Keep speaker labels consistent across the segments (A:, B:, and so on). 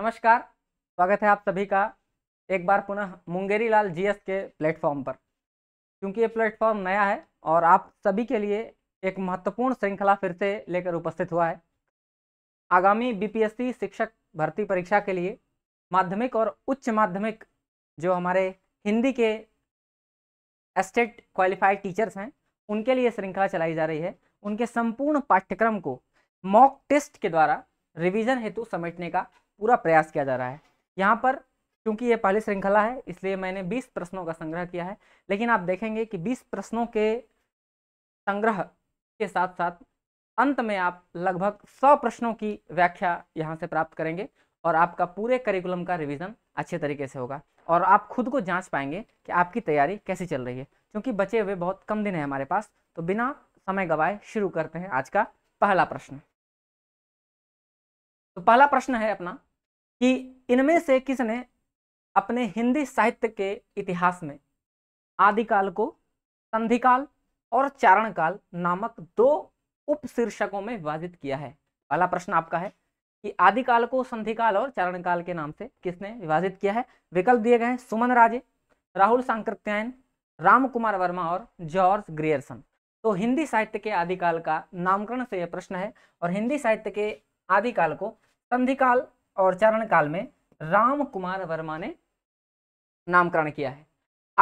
A: नमस्कार स्वागत है आप सभी का एक बार पुनः मुंगेरी लाल जी के प्लेटफॉर्म पर क्योंकि ये प्लेटफॉर्म नया है और आप सभी के लिए एक महत्वपूर्ण श्रृंखला फिर से लेकर उपस्थित हुआ है आगामी बीपीएससी शिक्षक भर्ती परीक्षा के लिए माध्यमिक और उच्च माध्यमिक जो हमारे हिंदी के एस्टेट क्वालिफाइड टीचर्स हैं उनके लिए श्रृंखला चलाई जा रही है उनके संपूर्ण पाठ्यक्रम को मॉक टेस्ट के द्वारा रिवीजन हेतु समेटने का पूरा प्रयास किया जा रहा है यहाँ पर क्योंकि ये पहली श्रृंखला है इसलिए मैंने 20 प्रश्नों का संग्रह किया है लेकिन आप देखेंगे कि 20 प्रश्नों के संग्रह के साथ साथ अंत में आप लगभग 100 प्रश्नों की व्याख्या यहाँ से प्राप्त करेंगे और आपका पूरे करिकुलम का रिवीजन अच्छे तरीके से होगा और आप खुद को जांच पाएंगे कि आपकी तैयारी कैसी चल रही है क्योंकि बचे हुए बहुत कम दिन है हमारे पास तो बिना समय गवाए शुरू करते हैं आज का पहला प्रश्न तो पहला प्रश्न है अपना कि इनमें से किसने अपने हिंदी साहित्य के इतिहास में आदिकाल को संधिकाल और चारणकाल नामक दो उप शीर्षकों में विभाजित किया है पहला प्रश्न आपका है कि आदिकाल को संधिकाल और काल के नाम से किसने विभाजित किया है विकल्प दिए गए हैं सुमन राजे राहुल सांकृत्यायन राम कुमार वर्मा और जॉर्ज ग्रियर्सन तो हिंदी साहित्य के आदिकाल का नामकरण से यह प्रश्न है और हिंदी साहित्य के आदिकाल को संधिकाल और चरण काल में राम कुमार वर्मा ने नामकरण किया है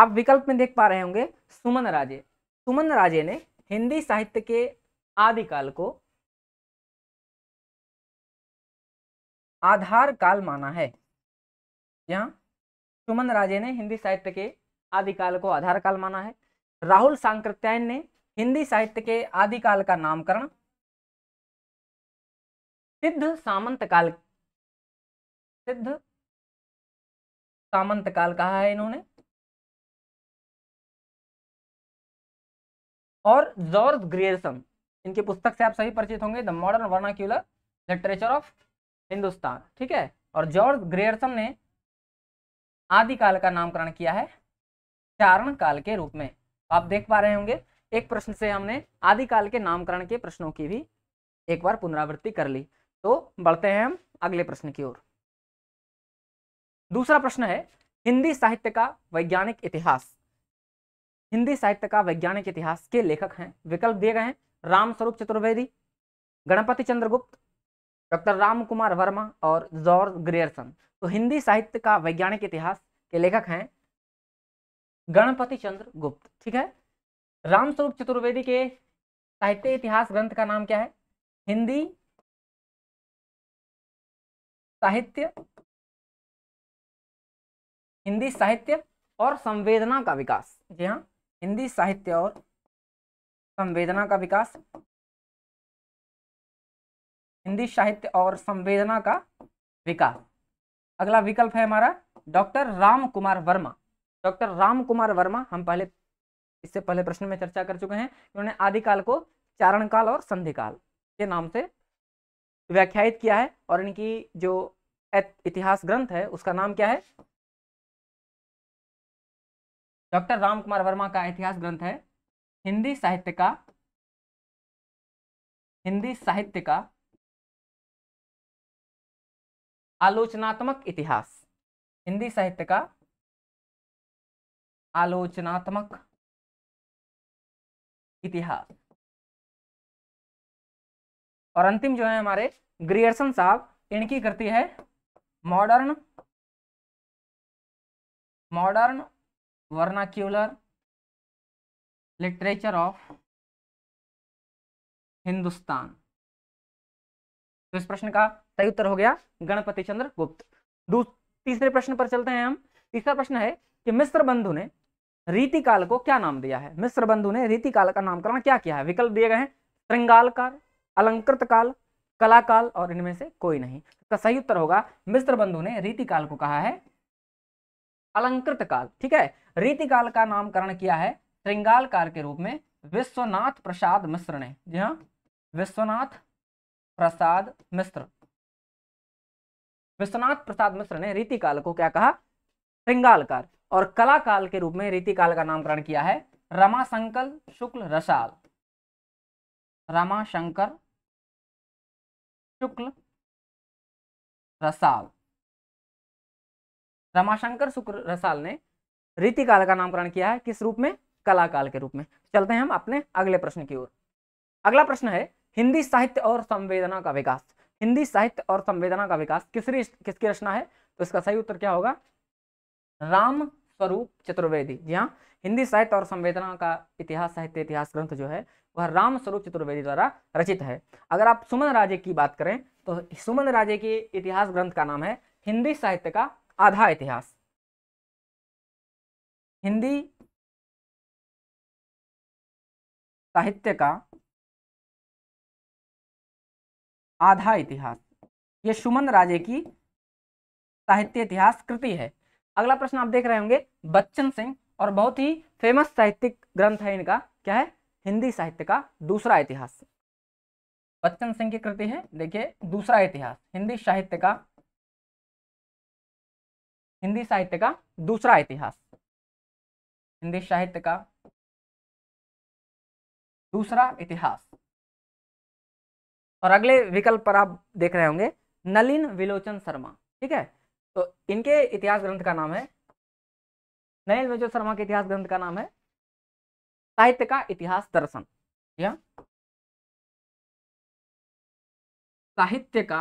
A: आप विकल्प में देख पा रहे होंगे सुमन राजे सुमन राजे ने हिंदी साहित्य के आदिकाल को आधार काल माना है यहाँ सुमन राजे ने हिंदी साहित्य के आदिकाल को आधार काल माना है राहुल सांकृत्यायन ने हिंदी साहित्य के आदिकाल का नामकरण सिद्ध सामंत काल
B: सिद्ध सामंत काल कहा है इन्होंने और जॉर्ज
A: ग्रियर्सन इनके पुस्तक से आप सभी परिचित होंगे the modern vernacular literature of Hindustan ठीक है और जॉर्ज ग्रेयरसन ने आदिकाल का नामकरण किया है चारण काल के रूप में आप देख पा रहे होंगे एक प्रश्न से हमने आदिकाल के नामकरण के प्रश्नों की भी एक बार पुनरावृत्ति कर ली तो बढ़ते हैं हम अगले प्रश्न की ओर दूसरा प्रश्न है हिंदी साहित्य का वैज्ञानिक इतिहास हिंदी साहित्य का वैज्ञानिक इतिहास के लेखक हैं विकल्प दिए गए हैं रामस्वरूप चतुर्वेदी गणपति चंद्रगुप्त डॉक्टर राम कुमार वर्मा और जॉर्ज ग्रेयरसन तो हिंदी साहित्य का वैज्ञानिक इतिहास के लेखक हैं गणपति चंद्र गुप्त ठीक है रामस्वरूप चतुर्वेदी के
B: साहित्य इतिहास ग्रंथ का नाम क्या है हिंदी साहित्य हिंदी साहित्य
A: और संवेदना का विकास जी हाँ हिंदी साहित्य और संवेदना का विकास हिंदी साहित्य और संवेदना का विकास अगला विकल्प है हमारा डॉक्टर राम कुमार वर्मा डॉक्टर राम कुमार वर्मा हम पहले इससे पहले प्रश्न में चर्चा कर चुके हैं उन्होंने आदिकाल को चारणकाल और संधिकाल के नाम से व्याख्यात किया है और इनकी जो इतिहास ग्रंथ है उसका नाम क्या है डॉक्टर राम कुमार वर्मा का इतिहास ग्रंथ है हिंदी साहित्य का
B: हिंदी साहित्य का आलोचनात्मक इतिहास हिंदी साहित्य का आलोचनात्मक इतिहास और अंतिम जो है हमारे ग्रियर्सन साहब इनकी करती है modern modern vernacular literature of
A: Hindustan तो इस प्रश्न का सही उत्तर हो गया गणपति चंद्र गुप्त तीसरे प्रश्न पर चलते हैं हम तीसरा प्रश्न है कि मिस्र बंधु ने रीतिकाल को क्या नाम दिया है मिस्र बंधु ने रीतिकाल का नामकरण क्या किया है विकल्प दिए गए हैं श्रृंगालकार अलंकृत काल कला काल और इनमें से कोई नहीं इसका सही उत्तर होगा मिस्र बंधु ने रीति काल को कहा है अलंकृत काल ठीक है रीति काल का नामकरण किया है श्रृंगाल काल के रूप में विश्वनाथ प्रसाद मिश्र ने जी हाँ विश्वनाथ प्रसाद मिश्र विश्वनाथ प्रसाद मिश्र ने रीति काल को क्या कहा श्रृंगाल काल और कला काल के रूप में रीति काल का नामकरण किया है रमाशंकर शुक्ल रसाल
B: रमाशंकर शुक्ल
A: रसाल रमाशंकर शुक्ल रसाल ने रीति काल का नामकरण किया है किस रूप में कला काल के रूप में चलते हैं हम अपने अगले प्रश्न की ओर अगला प्रश्न है हिंदी साहित्य और संवेदना का विकास हिंदी साहित्य और संवेदना का विकास किस किसकी रचना है तो इसका सही उत्तर क्या होगा राम स्वरूप चतुर्वेदी जी हाँ हिंदी साहित्य और संवेदना का इतिहास साहित्य इतिहास ग्रंथ जो है वह राम स्वरूप चतुर्वेदी द्वारा रचित है अगर आप सुमन राजे की बात करें तो सुमन राजे के इतिहास ग्रंथ का नाम है हिंदी साहित्य का आधा इतिहास
B: हिंदी साहित्य का आधा इतिहास ये सुमन
A: राजे की साहित्य इतिहास कृति है अगला प्रश्न आप देख रहे होंगे बच्चन सिंह और बहुत ही फेमस साहित्यिक ग्रंथ है इनका क्या है हिंदी साहित्य का दूसरा इतिहास बच्चन सिंह की कृति है देखिए दूसरा इतिहास हिंदी साहित्य का हिंदी साहित्य का दूसरा इतिहास
B: हिंदी साहित्य का दूसरा
A: इतिहास और अगले विकल्प पर आप देख रहे होंगे नलिन विलोचन शर्मा ठीक है तो इनके इतिहास ग्रंथ का नाम है नलिन विलोचन शर्मा के इतिहास ग्रंथ का नाम है साहित्य का इतिहास दर्शन या
B: साहित्य का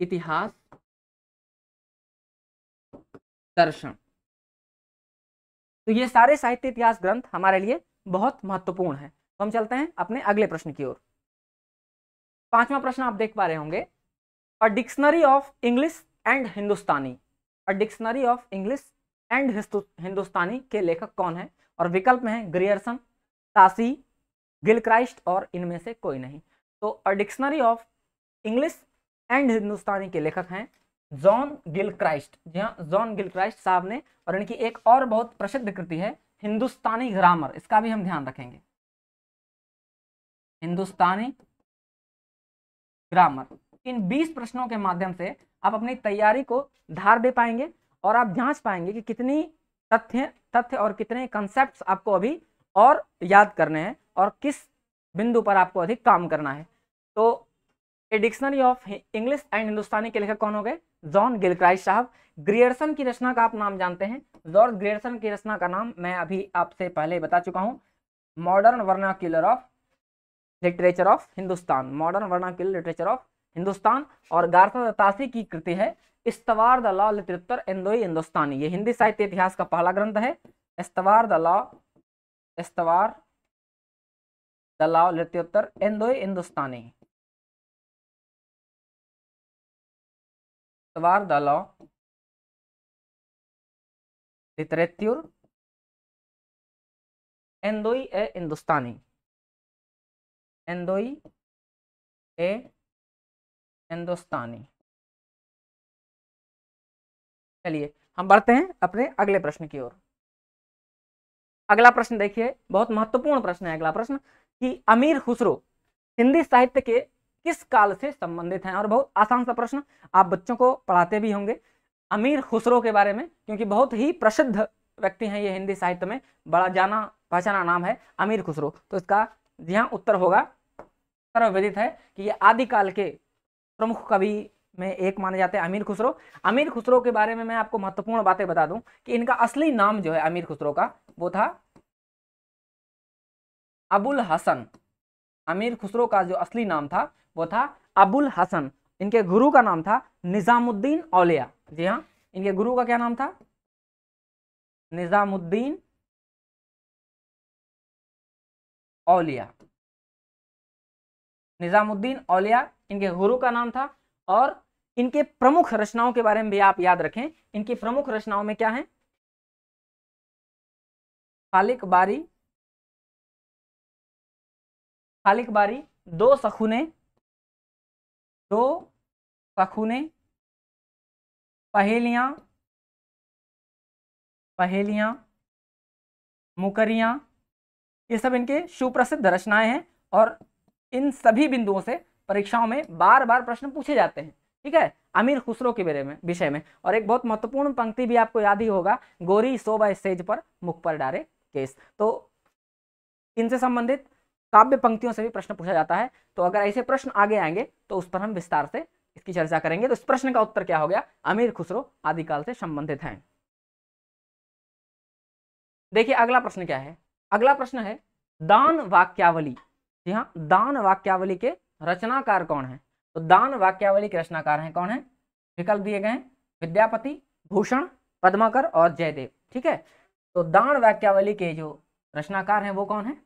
B: इतिहास दर्शन
A: तो ये सारे साहित्य इतिहास ग्रंथ हमारे लिए बहुत महत्वपूर्ण है तो हम चलते हैं अपने अगले प्रश्न की ओर पांचवा प्रश्न आप देख पा रहे होंगे a dictionary of English and Hindustani a dictionary of English and Hindustani के लेखक कौन है और विकल्प में है ग्रियर्सन तासी गिलक्राइस्ट और इनमें से कोई नहीं तो a dictionary of English and Hindustani के लेखक हैं जॉन गिल क्राइस्ट जी हाँ जॉन गिलक्राइस्ट साहब ने और इनकी एक और बहुत प्रसिद्ध कृति है हिंदुस्तानी ग्रामर इसका भी हम ध्यान रखेंगे हिंदुस्तानी ग्रामर इन 20 प्रश्नों के माध्यम से आप अपनी तैयारी को धार दे पाएंगे और आप जांच पाएंगे कि कितनी तथ्य तथ्य और कितने कंसेप्ट आपको अभी और याद करने हैं और किस बिंदु पर आपको अधिक काम करना है तो a dictionary of English and Hindustani के लेखक कौन हो गए जॉन गिलक्राइस्ट साहब ग्रियर्सन की रचना का आप नाम जानते हैं जॉर्ज ग्रियर्सन की रचना का नाम मैं अभी आपसे पहले बता चुका हूँ modern vernacular of literature of Hindustan modern vernacular literature of Hindustan और गारसा दत्तासी की कृति है इस्तवार द लॉ लिटरेचर इंदोई हिंदुस्तानी ये हिंदी साहित्य इतिहास का पहला ग्रंथ है इस्तवार द लॉ इस्तवार
B: द लॉ लिटरेचर इंदोई हिंदुस्तानी इस्तवार द लॉ लिटरेचर इंदोई ए हिंदुस्तानी इंदोई ए हिंदुस्तानी चलिए हम बढ़ते हैं अपने
A: अगले प्रश्न की ओर अगला प्रश्न देखिए बहुत महत्वपूर्ण प्रश्न है अगला प्रश्न कि अमीर खुसरो हिंदी साहित्य के किस काल से संबंधित हैं और बहुत आसान सा प्रश्न आप बच्चों को पढ़ाते भी होंगे अमीर खुसरो के बारे में क्योंकि बहुत ही प्रसिद्ध व्यक्ति हैं ये हिंदी साहित्य में बड़ा जाना पहचाना नाम है अमीर खुसरो तो इसका यहाँ उत्तर होगा सर्वविदित है कि ये आदिकाल के प्रमुख कवि में एक माने जाते हैं अमीर खुसरो अमीर खुसरो के बारे में मैं आपको महत्वपूर्ण बातें बता दूं कि इनका असली नाम जो है अमीर खुसरो का वो था अबुल हसन अमीर खुसरो का जो असली नाम था वो था अबुल हसन इनके गुरु का नाम था निज़ामुद्दीन औलिया जी हाँ इनके गुरु का क्या नाम था
B: निज़ामुद्दीन
A: औलिया निज़ामुद्दीन औलिया इनके गुरु का नाम था और इनके प्रमुख रचनाओं के बारे में भी आप याद रखें इनकी प्रमुख रचनाओं में क्या है
B: खालिक बारी खालिक बारी दो सखुने दो सखुने पहेलियां
A: पहेलियां मुकरियां ये सब इनके सुप्रसिद्ध रचनाएं हैं और इन सभी बिंदुओं से परीक्षाओं में बार बार प्रश्न पूछे जाते हैं ठीक है अमीर खुसरो के बारे में विषय में और एक बहुत महत्वपूर्ण पंक्ति भी आपको याद ही होगा गोरी सोबा सेज पर मुख पर डारे केस तो इनसे संबंधित काव्य पंक्तियों से भी प्रश्न पूछा जाता है तो अगर ऐसे प्रश्न आगे आएंगे तो उस पर हम विस्तार से इसकी चर्चा करेंगे तो इस प्रश्न का उत्तर क्या हो गया अमीर खुसरो आदिकाल से संबंधित हैं देखिए अगला प्रश्न क्या है अगला प्रश्न है दान वाक्यावली जी हाँ दान वाक्यावली के रचनाकार कौन है तो दान वाक्यावली के रचनाकार हैं कौन है विकल्प दिए गए हैं विद्यापति भूषण पद्माकर और जयदेव ठीक है तो दान वाक्यावली के जो रचनाकार हैं वो कौन है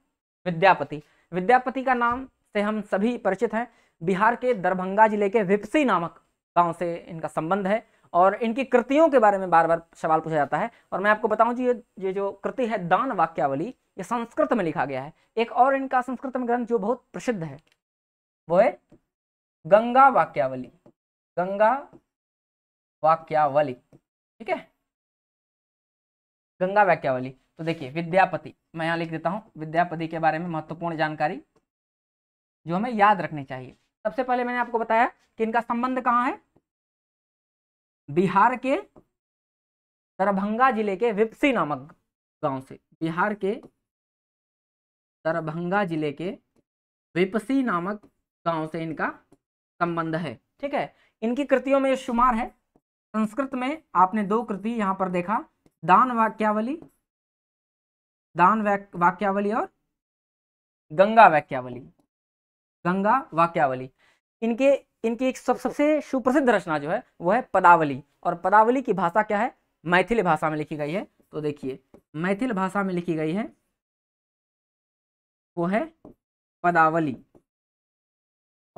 A: विद्यापति विद्यापति का नाम से हम सभी परिचित हैं बिहार के दरभंगा जिले के विपसी नामक गांव से इनका संबंध है और इनकी कृतियों के बारे में बार बार सवाल पूछा जाता है और मैं आपको बताऊं जी ये ये जो कृति है दान वाक्यावली ये संस्कृत में लिखा गया है एक और इनका संस्कृत में ग्रंथ जो बहुत प्रसिद्ध है वो है गंगा वाक्यावली गंगा वाक्यावली ठीक है गंगा वाक्यावली तो देखिए विद्यापति मैं यहाँ लिख देता हूँ विद्यापति के बारे में महत्वपूर्ण जानकारी जो हमें याद रखनी चाहिए सबसे पहले मैंने आपको बताया कि इनका संबंध कहाँ है बिहार के दरभंगा जिले के विपसी नामक गांव से बिहार के दरभंगा जिले के विपसी नामक गांव से इनका संबंध है ठीक है इनकी कृतियों में शुमार है संस्कृत में आपने दो कृति यहां पर देखा दान वाक्यावली दान वाक्यावली और गंगा वाक्यावली गंगा वाक्यावली इनके इनकी एक सब सबसे सुप्रसिद्ध रचना जो है वह है पदावली और पदावली की भाषा क्या है मैथिली भाषा में लिखी गई है तो देखिए मैथिल भाषा में लिखी गई है वो है पदावली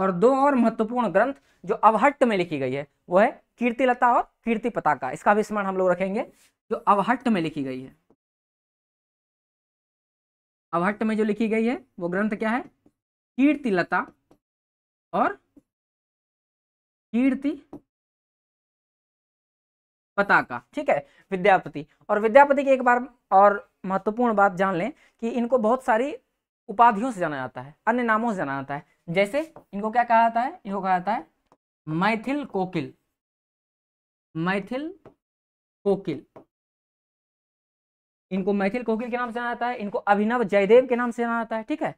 A: और दो और महत्वपूर्ण ग्रंथ जो अवहट्ट में लिखी गई है वो है कीर्तिलता और कीर्ति पताका इसका भी स्मरण हम लोग रखेंगे जो अवहट्ट में लिखी गई है अवहट्ट में जो लिखी गई है वो
B: ग्रंथ क्या है कीर्तिलता और
A: कीर्ति पताका ठीक है विद्यापति और विद्यापति की एक बार और महत्वपूर्ण बात जान लें कि इनको बहुत सारी उपाधियों से जाना जाता है अन्य नामों से जाना जाता है जैसे इनको क्या कहा जाता है इनको कहा जाता है मैथिल कोकिल मैथिल कोकिल इनको मैथिल कोकिल के नाम से जाना जाता है इनको अभिनव जयदेव के नाम से जाना जाता है ठीक है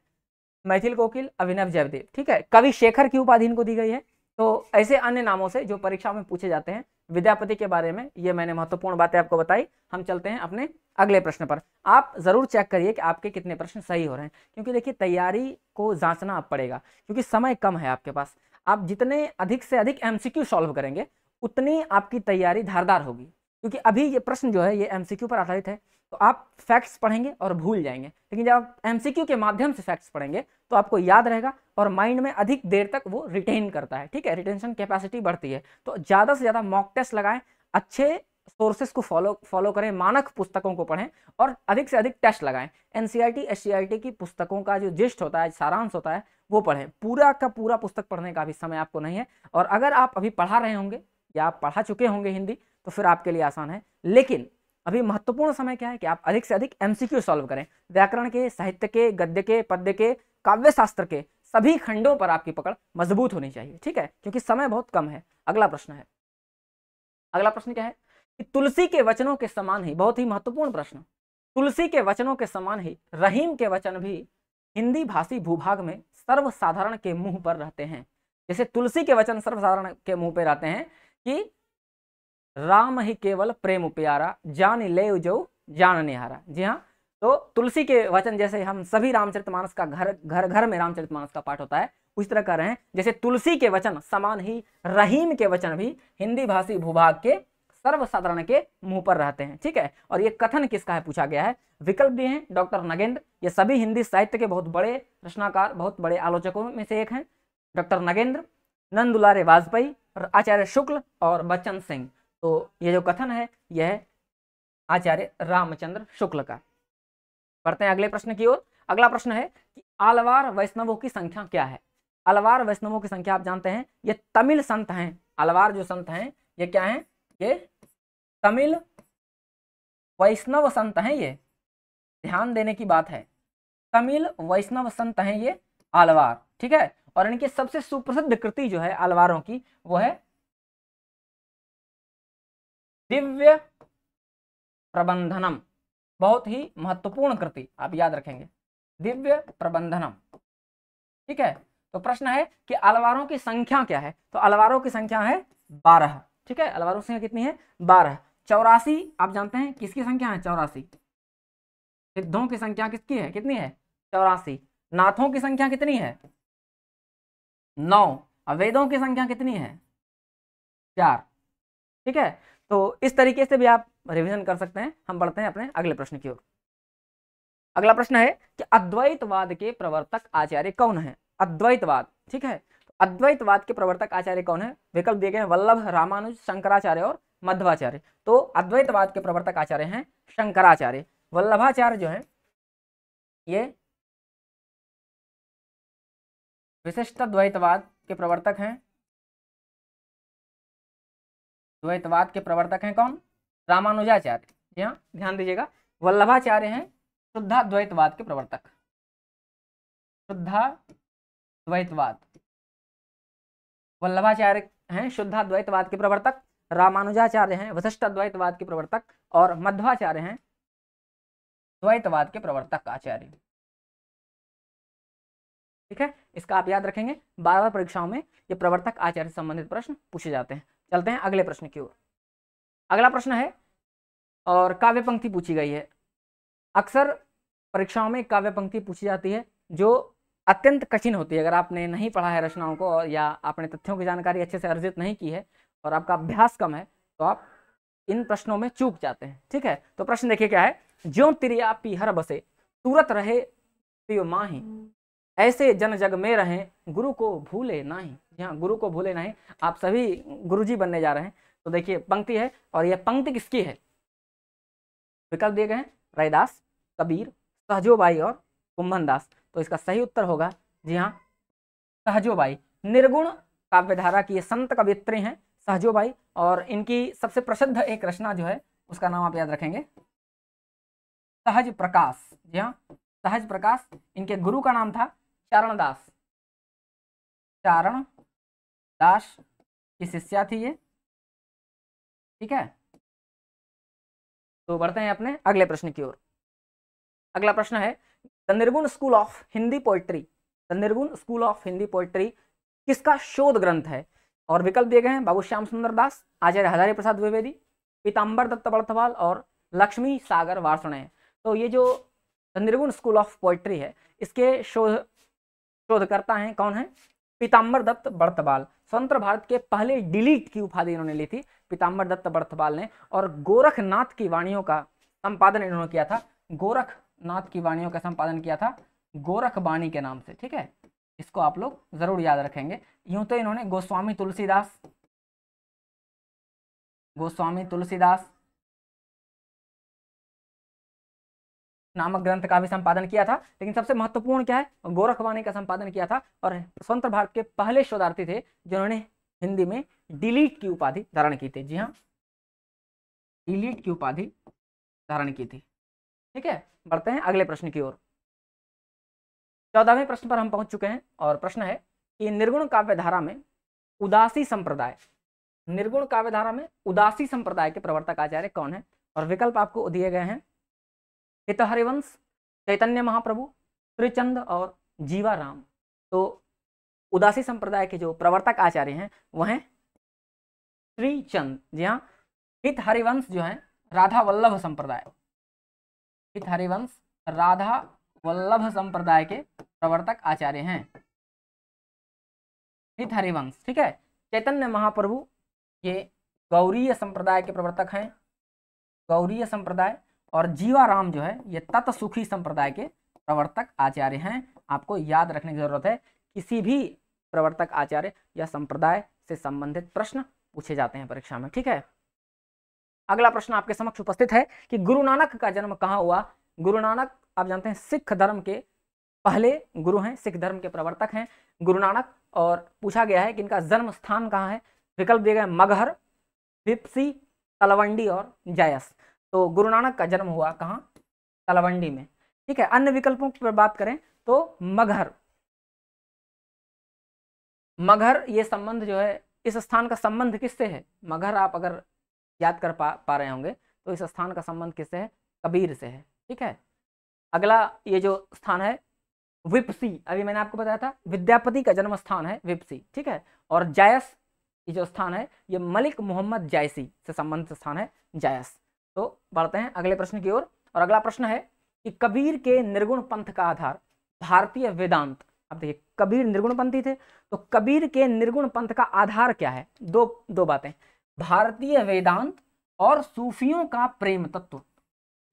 A: मैथिल कोकिल अभिनव जयदेव ठीक है कवि शेखर की उपाधि इनको दी गई है तो ऐसे अन्य नामों से जो परीक्षा में पूछे जाते हैं विद्यापति के बारे में ये मैंने महत्वपूर्ण बातें आपको बताई हम चलते हैं अपने अगले प्रश्न पर आप ज़रूर चेक करिए कि आपके कितने प्रश्न सही हो रहे हैं क्योंकि देखिए तैयारी को जांचना आप पड़ेगा क्योंकि समय कम है आपके पास आप जितने अधिक से अधिक एम सॉल्व करेंगे उतनी आपकी तैयारी धारदार होगी क्योंकि अभी ये प्रश्न जो है ये एम पर आधारित है तो आप फैक्ट्स पढ़ेंगे और भूल जाएंगे लेकिन जब आप एम के माध्यम से फैक्ट्स पढ़ेंगे तो आपको याद रहेगा और माइंड में अधिक देर तक वो रिटेन करता है ठीक है रिटेंशन कैपेसिटी बढ़ती है तो ज़्यादा से ज़्यादा मॉक टेस्ट लगाएं अच्छे सोर्सेज को फॉलो फॉलो करें मानक पुस्तकों को पढ़ें और अधिक से अधिक टेस्ट लगाएं एन सी e e की पुस्तकों का जो जिस्ट होता है सारांश होता है वो पढ़ें पूरा का पूरा पुस्तक पढ़ने का भी समय आपको नहीं है और अगर आप अभी पढ़ा रहे होंगे या आप पढ़ा चुके होंगे हिंदी तो फिर आपके लिए आसान है लेकिन अभी महत्वपूर्ण समय क्या है कि आप अधिक से अधिक एमसीक्यू सॉल्व करें व्याकरण के साहित्य के गद्य के पद्य के काव्य शास्त्र के सभी खंडों पर आपकी पकड़ मजबूत होनी चाहिए ठीक है क्योंकि समय बहुत कम है अगला प्रश्न है अगला प्रश्न क्या है कि तुलसी के वचनों के समान ही बहुत ही महत्वपूर्ण प्रश्न तुलसी के वचनों के समान ही रहीम के वचन भी हिंदी भाषी भूभाग में सर्वसाधारण के मुंह पर रहते हैं जैसे तुलसी के वचन सर्वसाधारण के मुंह पर रहते हैं कि राम ही केवल प्रेम प्यारा जान ले जो जान निहारा जी हाँ तो तुलसी के वचन जैसे हम सभी रामचरितमानस का घर घर घर में रामचरितमानस का पाठ होता है उसी तरह कर रहे हैं जैसे तुलसी के वचन समान ही रहीम के वचन भी हिंदी भाषी भूभाग के सर्वसाधारण के मुंह पर रहते हैं ठीक है और ये कथन किसका है पूछा गया है विकल्प दिए हैं डॉक्टर नगेंद्र ये सभी हिंदी साहित्य के बहुत बड़े रचनाकार बहुत बड़े आलोचकों में से एक हैं डॉक्टर नगेंद्र नंदुलारे वाजपेयी आचार्य शुक्ल और बच्चन सिंह तो ये जो कथन है यह आचार्य रामचंद्र शुक्ल का पढ़ते हैं अगले प्रश्न की ओर अगला प्रश्न है कि अलवार वैष्णवों की संख्या क्या है अलवार वैष्णवों की संख्या आप जानते हैं ये तमिल संत हैं अलवार जो संत हैं ये क्या हैं ये तमिल वैष्णव संत हैं ये ध्यान देने की बात है तमिल वैष्णव संत हैं ये अलवार ठीक है और इनकी सबसे सुप्रसिद्ध कृति जो है अलवारों की वो है दिव्य प्रबंधनम बहुत ही महत्वपूर्ण कृति आप याद रखेंगे दिव्य प्रबंधनम ठीक है तो प्रश्न है कि अलवारों की संख्या क्या है तो अलवारों की संख्या है बारह ठीक है अलवारों की संख्या कितनी है बारह चौरासी आप जानते हैं किसकी संख्या है चौरासी सिद्धों की संख्या किसकी है कितनी है चौरासी नाथों की संख्या कितनी है नौ वेदों की संख्या कितनी है चार ठीक है तो इस तरीके से भी आप रिविजन कर सकते हैं हम बढ़ते हैं अपने अगले प्रश्न की ओर अगला प्रश्न है कि अद्वैतवाद के प्रवर्तक आचार्य कौन है अद्वैतवाद ठीक है तो अद्वैतवाद के प्रवर्तक आचार्य कौन है विकल्प दिए गए हैं वल्लभ रामानुज शंकराचार्य और मध्वाचार्य तो अद्वैतवाद के प्रवर्तक आचार्य हैं शंकराचार्य वल्लभाचार्य जो है ये
B: विशिष्ट द्वैतवाद के प्रवर्तक हैं
A: द्वैतवाद के प्रवर्तक हैं कौन रामानुजाचार्य जी हाँ ध्यान दीजिएगा वल्लभाचार्य हैं शुद्धा द्वैतवाद के प्रवर्तक शुद्धा द्वैतवाद वल्लभाचार्य हैं शुद्धा द्वैतवाद के प्रवर्तक रामानुजाचार्य हैं वशिष्ठ द्वैतवाद के प्रवर्तक और मध्वाचार्य हैं द्वैतवाद के प्रवर्तक आचार्य ठीक है इसका आप याद रखेंगे बार बार परीक्षाओं में ये प्रवर्तक आचार्य संबंधित प्रश्न पूछे जाते हैं चलते हैं अगले प्रश्न की ओर अगला प्रश्न है और काव्य पंक्ति पूछी गई है अक्सर परीक्षाओं में काव्य पंक्ति पूछी जाती है जो अत्यंत कठिन होती है अगर आपने नहीं पढ़ा है रचनाओं को या आपने तथ्यों की जानकारी अच्छे से अर्जित नहीं की है और आपका अभ्यास कम है तो आप इन प्रश्नों में चूक जाते हैं ठीक है तो प्रश्न देखिए क्या है ज्यो तिरिया पीहर बसे तुरत रहे पियो माही ऐसे जन जग में रहें गुरु को भूले नहीं यहाँ गुरु को भूले नहीं आप सभी गुरुजी बनने जा रहे हैं तो देखिए पंक्ति है और यह पंक्ति किसकी है विकल्प दिए गए हैं रैदास कबीर सहजोबाई और कुंभन दास तो इसका सही उत्तर होगा जी हाँ सहजोबाई निर्गुण काव्यधारा की संत कवित्री हैं सहजोबाई और इनकी सबसे प्रसिद्ध एक रचना जो है उसका नाम आप याद रखेंगे सहज प्रकाश जी हाँ सहज प्रकाश इनके गुरु का नाम था
B: चारण दास चारण दास की शिष्या थी ये ठीक है तो बढ़ते हैं
A: अपने अगले प्रश्न की ओर अगला प्रश्न है the Nirgun school of Hindi poetry the Nirgun school of Hindi poetry किसका शोध ग्रंथ है और विकल्प दिए गए हैं बाबू श्याम सुंदर दास आचार्य हजारी प्रसाद द्विवेदी पीताम्बर दत्त बर्थवाल और लक्ष्मी सागर वार्षण तो ये जो निर्गुण स्कूल ऑफ पोइट्री है इसके शोध शोधकर्ता हैं कौन है पीताम्बर दत्त बर्तवाल स्वतंत्र भारत के पहले डिलीट की उपाधि इन्होंने ली थी पीताम्बर दत्त बर्तवाल ने और गोरखनाथ की वाणियों का संपादन इन्होंने किया था गोरखनाथ की वाणियों का संपादन किया था गोरख वाणी के नाम से ठीक है इसको आप लोग जरूर याद रखेंगे यूं तो इन्होंने गोस्वामी तुलसीदास
B: गोस्वामी तुलसीदास
A: नामक ग्रंथ का भी संपादन किया था लेकिन सबसे महत्वपूर्ण क्या है गोरखवाणी का संपादन किया था और स्वतंत्र भारत के पहले शोधार्थी थे जिन्होंने हिंदी में डिलीट की उपाधि धारण की थी जी हाँ डिलीट की उपाधि धारण की थी ठीक है बढ़ते हैं अगले प्रश्न की ओर चौदहवें प्रश्न पर हम पहुंच चुके हैं और प्रश्न है कि निर्गुण काव्य धारा में उदासी संप्रदाय निर्गुण काव्य धारा में उदासी संप्रदाय के प्रवर्तक आचार्य कौन है और विकल्प आपको दिए गए हैं हित हरिवंश चैतन्य महाप्रभु त्रिचंद और राम तो उदासी संप्रदाय के जो प्रवर्तक आचार्य हैं वह हैं श्रीचंद जी हाँ हित हरिवंश जो है राधा वल्लभ संप्रदाय हित हरिवंश राधा वल्लभ संप्रदाय के प्रवर्तक आचार्य हैं हित हरिवंश ठीक है चैतन्य महाप्रभु ये गौरीय संप्रदाय के प्रवर्तक हैं गौरीय संप्रदाय और जीवाराम जो है ये तत् सुखी संप्रदाय के प्रवर्तक आचार्य हैं आपको याद रखने की जरूरत है किसी भी प्रवर्तक आचार्य या संप्रदाय से संबंधित प्रश्न पूछे जाते हैं परीक्षा में ठीक है अगला प्रश्न आपके समक्ष उपस्थित है कि गुरु नानक का जन्म कहाँ हुआ गुरु नानक आप जानते हैं सिख धर्म के पहले गुरु हैं सिख धर्म के प्रवर्तक हैं गुरु नानक और पूछा गया है कि इनका जन्म स्थान कहाँ है विकल्प दिए गए मगहर पिप्सी तलवंडी और जयस तो गुरु नानक का जन्म हुआ कहाँ तलवंडी में ठीक है अन्य विकल्पों पर बात करें तो मगहर मगहर ये संबंध जो है इस स्थान का संबंध किससे है मगहर आप अगर याद कर पा पा रहे होंगे तो इस स्थान का संबंध किससे है कबीर से है ठीक है अगला ये जो स्थान है विपसी अभी मैंने आपको बताया था विद्यापति का जन्म स्थान है विपसी ठीक है और जायस ये जो स्थान है ये मलिक मोहम्मद जायसी से संबंधित स्थान है जायस तो बढ़ते हैं अगले प्रश्न की ओर और, और अगला प्रश्न है कि कबीर के निर्गुण पंथ का आधार भारतीय वेदांत अब देखिए कबीर निर्गुण पंथी थे तो कबीर के निर्गुण पंथ का आधार क्या है दो दो बातें भारतीय वेदांत और सूफियों का प्रेम तत्व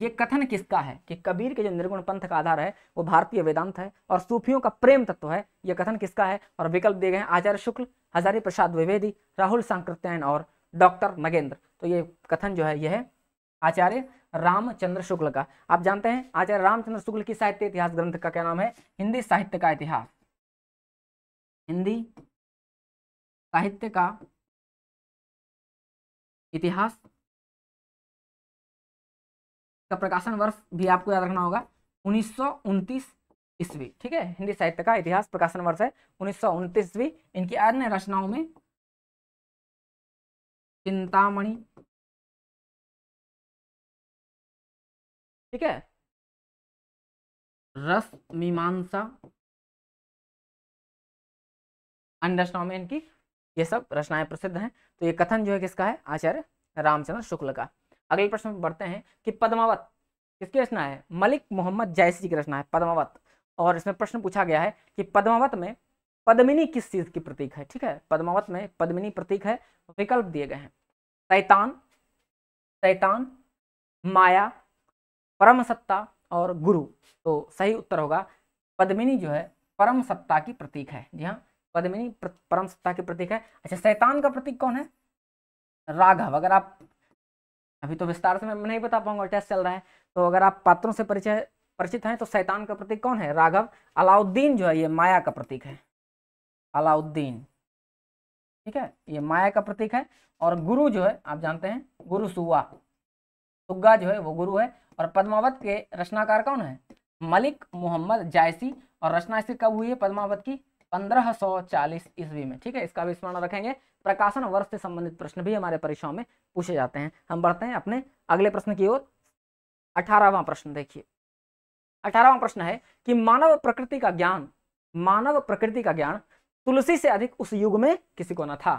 A: ये कथन किसका है कि कबीर के जो निर्गुण पंथ का आधार है वो भारतीय वेदांत है और सूफियों का प्रेम तत्व है ये कथन किसका है और विकल्प दिए गए हैं आचार्य शुक्ल हजारी प्रसाद द्विवेदी राहुल सांकृत्यायन और डॉक्टर नगेंद्र तो ये कथन जो है यह है आचार्य रामचंद्र शुक्ल का आप जानते हैं आचार्य रामचंद्र शुक्ल की साहित्य इतिहास ग्रंथ का क्या नाम है हिंदी साहित्य का इतिहास हिंदी साहित्य का इतिहास का प्रकाशन वर्ष भी आपको याद रखना होगा उन्नीस ईस्वी ठीक है हिंदी साहित्य का इतिहास प्रकाशन वर्ष है उन्नीस ईस्वी इनकी अन्य रचनाओं में
B: चिंतामणि ठीक है रस मीमांसा
A: अंडरस्टॉम इनकी ये सब रचनाएं प्रसिद्ध हैं तो ये कथन जो है किसका है आचार्य रामचंद्र शुक्ल का अगले प्रश्न में बढ़ते हैं कि पद्मावत किसकी रचना है मलिक मोहम्मद जैसी की रचना है पद्मावत और इसमें प्रश्न पूछा गया है कि पद्मावत में पद्मिनी किस चीज की प्रतीक है ठीक है पद्मावत में पद्मिनी प्रतीक है विकल्प दिए गए हैं तैतान तैतान माया परम सत्ता और गुरु तो सही उत्तर होगा पद्मिनी जो है परम सत्ता की प्रतीक है जी हाँ पद्मिनी परम सत्ता की प्रतीक है अच्छा शैतान का प्रतीक कौन है राघव अगर आप अभी तो विस्तार से मैं नहीं बता पाऊंगा टेस्ट चल रहा है तो अगर आप पात्रों से परिचय परिचित हैं तो शैतान का प्रतीक कौन है राघव अलाउद्दीन जो है ये माया का प्रतीक है अलाउद्दीन ठीक है ये माया का प्रतीक है और गुरु जो है आप जानते हैं गुरु सुवा उग्गा जो है वो गुरु है और पद्मावत के रचनाकार कौन है मलिक मोहम्मद जायसी और रचना इसकी कब हुई है पद्मावत की 1540 ईस्वी में ठीक है इसका भी स्मरण रखेंगे प्रकाशन वर्ष से संबंधित प्रश्न भी हमारे परीक्षाओं में पूछे जाते हैं हम बढ़ते हैं अपने अगले प्रश्न की ओर अठारहवा प्रश्न देखिए अठारहवा प्रश्न है कि मानव प्रकृति का ज्ञान मानव प्रकृति का ज्ञान तुलसी से अधिक उस युग में किसी को न था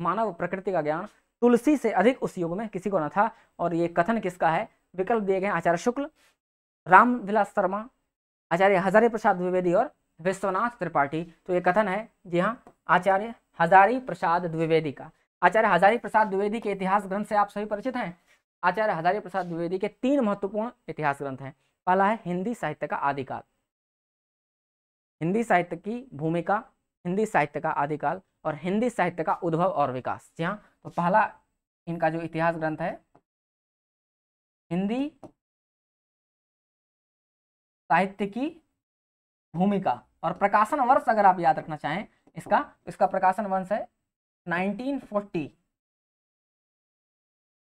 A: मानव प्रकृति का ज्ञान तुलसी से अधिक उस युग में किसी को न था और ये कथन किसका है विकल्प दिए गए आचार्य शुक्ल राम विलास शर्मा आचार्य हजारी प्रसाद द्विवेदी और विश्वनाथ त्रिपाठी तो ये कथन है जी हाँ आचार्य हजारी प्रसाद द्विवेदी का आचार्य हजारी प्रसाद द्विवेदी के इतिहास ग्रंथ से आप सभी परिचित हैं आचार्य हजारी प्रसाद द्विवेदी के तीन महत्वपूर्ण इतिहास ग्रंथ हैं पहला है हिंदी साहित्य का आदिकाल हिंदी साहित्य की भूमिका हिंदी साहित्य का आदिकाल और हिंदी साहित्य का उद्भव और विकास जी हाँ तो पहला इनका जो इतिहास ग्रंथ है हिंदी साहित्य की भूमिका और प्रकाशन वर्ष अगर आप याद रखना चाहें इसका इसका प्रकाशन वंश है 1940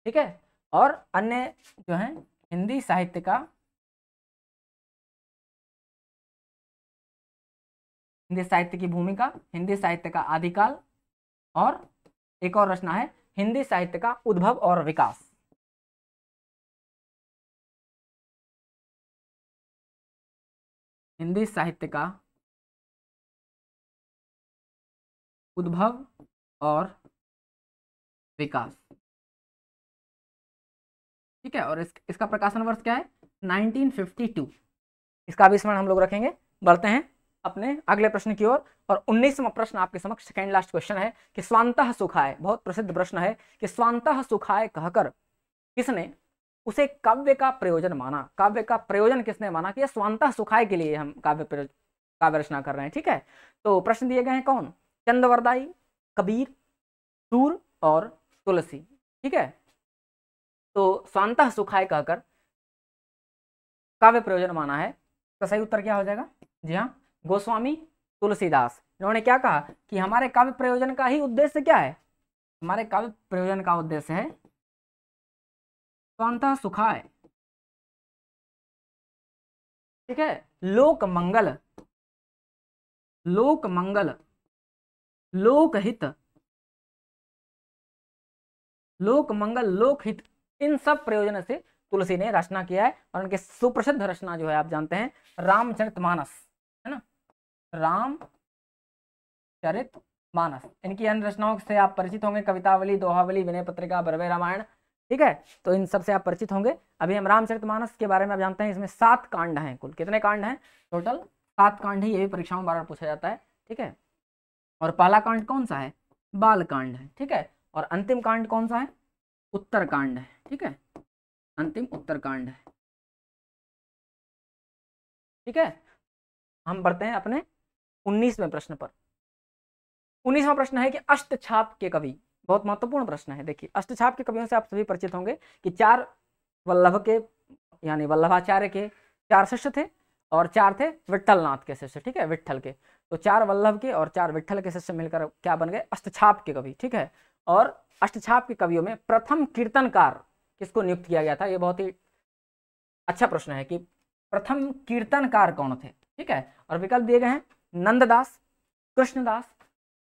A: ठीक है और अन्य जो है हिंदी साहित्य का हिंदी साहित्य की भूमिका हिंदी साहित्य का आदिकाल और एक और रचना है हिंदी साहित्य का उद्भव और विकास
B: हिंदी साहित्य का उद्भव और विकास ठीक है और इस, इसका प्रकाशन वर्ष क्या
A: है 1952 इसका भी स्मरण हम लोग रखेंगे बढ़ते हैं अपने अगले प्रश्न की ओर और उन्नीसवा प्रश्न आपके समक्ष सेकेंड लास्ट क्वेश्चन है कि स्वांत सुखाए बहुत प्रसिद्ध प्रश्न है कि स्वांत सुखाए कहकर किसने उसे काव्य का प्रयोजन माना काव्य का प्रयोजन किसने माना कि स्वांत सुखाए के लिए हम काव्य काव्य रचना कर रहे हैं ठीक है तो प्रश्न दिए गए हैं कौन चंदवरदाई कबीर सूर और तुलसी ठीक है तो स्वांत सुखाए कहकर काव्य प्रयोजन माना है तो सही उत्तर क्या हो जाएगा जी हाँ गोस्वामी तुलसीदास इन्होंने क्या कहा कि हमारे काव्य प्रयोजन का ही उद्देश्य क्या है हमारे काव्य प्रयोजन का उद्देश्य है स्वांत सुखाय
B: ठीक है लोक मंगल लोक मंगल लोकहित
A: लोक मंगल लोकहित इन सब प्रयोजन से तुलसी ने रचना किया है और उनके सुप्रसिद्ध रचना जो है आप जानते हैं रामचरित मानस है ना राम चरित मानस इनकी अन्य रचनाओं से आप परिचित होंगे कवितावली दोहावली विनय पत्रिका बरवे रामायण ठीक है तो इन सब से आप परिचित होंगे अभी हम रामचरित मानस के बारे में आप जानते हैं इसमें सात कांड हैं कुल कितने कांड हैं टोटल सात कांड है ये भी परीक्षाओं में बार बार पूछा जाता है ठीक है और पहला कांड कौन सा है बाल कांड है ठीक है और अंतिम कांड कौन सा है उत्तर कांड है ठीक है अंतिम उत्तर कांड है
B: ठीक है हम बढ़ते हैं अपने
A: उन्नीसवें प्रश्न पर उन्नीसवा प्रश्न है कि अष्टछाप के कवि बहुत महत्वपूर्ण प्रश्न है देखिए अष्टछाप के कवियों से आप सभी परिचित होंगे कि चार वल्लभ के यानी वल्लभाचार्य के चार शिष्य थे और चार थे विट्ठलनाथ के शिष्य ठीक है विठल के तो चार वल्लभ के और चार विठल के शिष्य मिलकर क्या बन गए अष्टछाप के कवि ठीक है और अष्टछाप के कवियों में प्रथम कीर्तनकार किसको नियुक्त किया गया था ये बहुत ही अच्छा प्रश्न है कि प्रथम कीर्तनकार कौन थे ठीक है और विकल्प दिए गए हैं नंददास कृष्णदास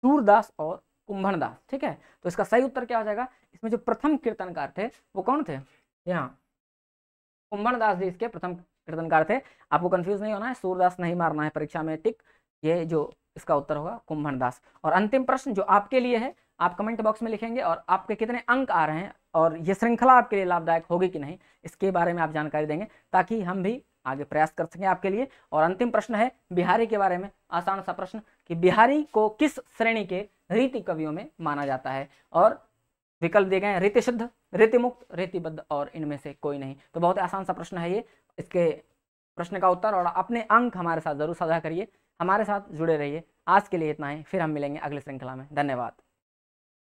A: सूरदास और कुंभनदास ठीक है तो इसका सही उत्तर क्या हो जाएगा इसमें जो प्रथम कीर्तनकार थे वो कौन थे यहाँ कुंभनदास जी इसके प्रथम कीर्तनकार थे आपको कंफ्यूज नहीं होना है सूरदास नहीं मारना है परीक्षा में टिक ये जो इसका उत्तर होगा कुंभनदास और अंतिम प्रश्न जो आपके लिए है आप कमेंट बॉक्स में लिखेंगे और आपके कितने अंक आ रहे हैं और ये श्रृंखला आपके लिए लाभदायक होगी कि नहीं इसके बारे में आप जानकारी देंगे ताकि हम भी आगे प्रयास कर सकें आपके लिए और अंतिम प्रश्न है बिहारी के बारे में आसान सा प्रश्न कि बिहारी को किस श्रेणी के रीति कवियों में माना जाता है और विकल्प दिए गए रीति शुद्ध रीति मुक्त रीतिबद्ध और इनमें से कोई नहीं तो बहुत आसान सा प्रश्न है ये इसके प्रश्न का उत्तर और अपने अंक हमारे साथ जरूर साझा करिए हमारे साथ जुड़े रहिए आज के लिए इतना ही फिर हम मिलेंगे अगली श्रृंखला में धन्यवाद